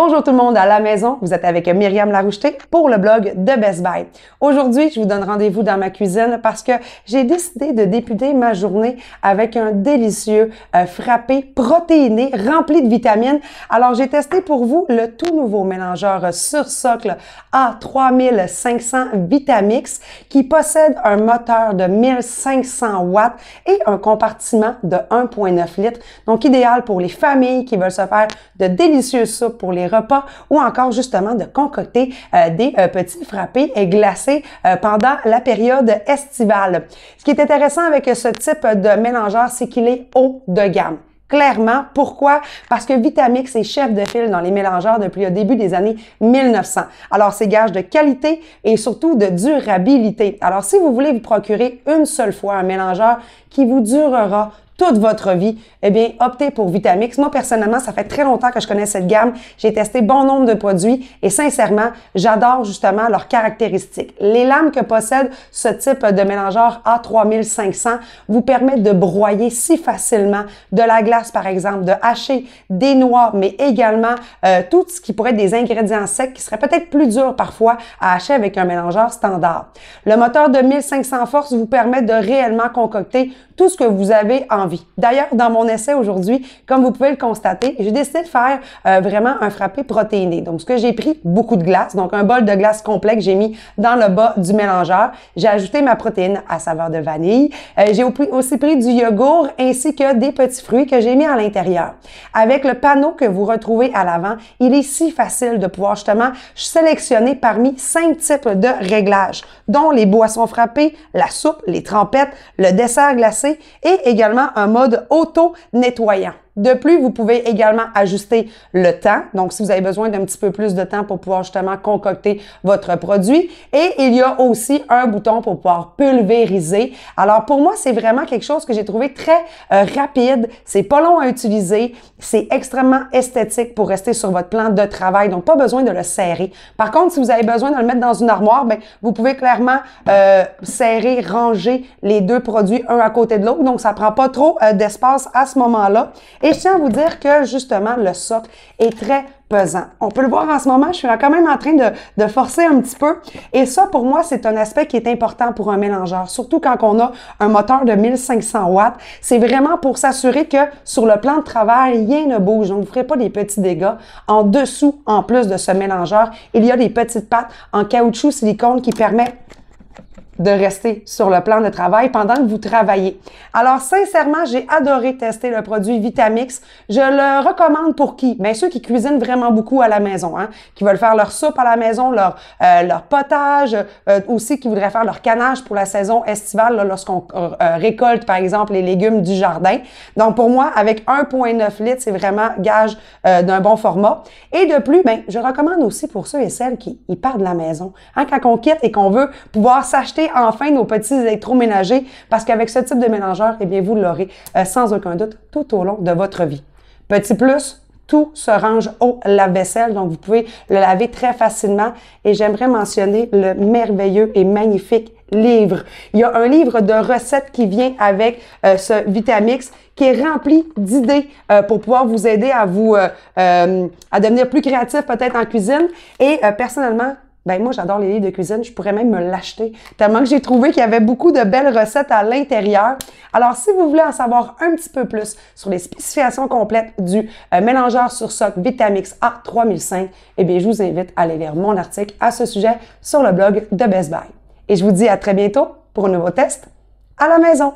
Bonjour tout le monde à la maison, vous êtes avec Myriam Laroucheté pour le blog de Best Buy. Aujourd'hui, je vous donne rendez-vous dans ma cuisine parce que j'ai décidé de débuter ma journée avec un délicieux euh, frappé protéiné rempli de vitamines. Alors j'ai testé pour vous le tout nouveau mélangeur sur socle A3500 Vitamix qui possède un moteur de 1500 watts et un compartiment de 1.9 litres, donc idéal pour les familles qui veulent se faire de délicieuses soupes pour les repas ou encore justement de concocter euh, des euh, petits frappés et glacés euh, pendant la période estivale. Ce qui est intéressant avec ce type de mélangeur, c'est qu'il est haut de gamme clairement. Pourquoi? Parce que Vitamix est chef de file dans les mélangeurs depuis le début des années 1900. Alors, c'est gage de qualité et surtout de durabilité. Alors, si vous voulez vous procurer une seule fois un mélangeur qui vous durera toute votre vie, eh bien, optez pour Vitamix. Moi, personnellement, ça fait très longtemps que je connais cette gamme. J'ai testé bon nombre de produits et sincèrement, j'adore justement leurs caractéristiques. Les lames que possède ce type de mélangeur A3500 vous permettent de broyer si facilement de la glace, par exemple, de hacher des noix, mais également euh, tout ce qui pourrait être des ingrédients secs qui seraient peut-être plus durs parfois à hacher avec un mélangeur standard. Le moteur de 1500 forces vous permet de réellement concocter tout ce que vous avez envie. D'ailleurs, dans mon essai aujourd'hui, comme vous pouvez le constater, j'ai décidé de faire euh, vraiment un frappé protéiné. Donc, ce que j'ai pris, beaucoup de glace, donc un bol de glace complet que j'ai mis dans le bas du mélangeur. J'ai ajouté ma protéine à saveur de vanille. Euh, j'ai aussi pris du yogourt ainsi que des petits fruits que j'ai mis à l'intérieur. Avec le panneau que vous retrouvez à l'avant, il est si facile de pouvoir justement sélectionner parmi cinq types de réglages, dont les boissons frappées, la soupe, les trempettes, le dessert glacé, et également un mode auto-nettoyant. De plus, vous pouvez également ajuster le temps. Donc, si vous avez besoin d'un petit peu plus de temps pour pouvoir justement concocter votre produit. Et il y a aussi un bouton pour pouvoir pulvériser. Alors, pour moi, c'est vraiment quelque chose que j'ai trouvé très euh, rapide. C'est pas long à utiliser. C'est extrêmement esthétique pour rester sur votre plan de travail. Donc, pas besoin de le serrer. Par contre, si vous avez besoin de le mettre dans une armoire, ben, vous pouvez clairement euh, serrer, ranger les deux produits un à côté de l'autre. Donc, ça prend pas trop euh, d'espace à ce moment-là. Et je tiens à vous dire que justement, le socle est très pesant. On peut le voir en ce moment, je suis quand même en train de, forcer un petit peu. Et ça, pour moi, c'est un aspect qui est important pour un mélangeur, surtout quand on a un moteur de 1500 watts. C'est vraiment pour s'assurer que sur le plan de travail, rien ne bouge. On ne ferait pas des petits dégâts. En dessous, en plus de ce mélangeur, il y a des petites pattes en caoutchouc silicone qui permettent de rester sur le plan de travail pendant que vous travaillez. Alors sincèrement, j'ai adoré tester le produit Vitamix. Je le recommande pour qui mais ceux qui cuisinent vraiment beaucoup à la maison, hein, qui veulent faire leur soupe à la maison, leur euh, leur potage, euh, aussi qui voudraient faire leur canage pour la saison estivale lorsqu'on euh, récolte par exemple les légumes du jardin. Donc pour moi, avec 1.9 litres, c'est vraiment gage d'un bon format. Et de plus, ben je recommande aussi pour ceux et celles qui partent de la maison, hein, quand on quitte et qu'on veut pouvoir s'acheter enfin nos petits électroménagers parce qu'avec ce type de mélangeur, eh bien, vous l'aurez euh, sans aucun doute tout au long de votre vie. Petit plus, tout se range au lave-vaisselle, donc vous pouvez le laver très facilement. Et j'aimerais mentionner le merveilleux et magnifique livre. Il y a un livre de recettes qui vient avec euh, ce Vitamix qui est rempli d'idées euh, pour pouvoir vous aider à vous à devenir plus créatif peut-être en cuisine. Et personnellement, ben moi, j'adore les lits de cuisine. Je pourrais même me l'acheter. Tellement que j'ai trouvé qu'il y avait beaucoup de belles recettes à l'intérieur. Alors, si vous voulez en savoir un petit peu plus sur les spécifications complètes du euh, mélangeur sur soc Vitamix A3005, eh bien, je vous invite à aller lire mon article à ce sujet sur le blog de Best Buy. Et je vous dis à très bientôt pour un nouveau test à la maison.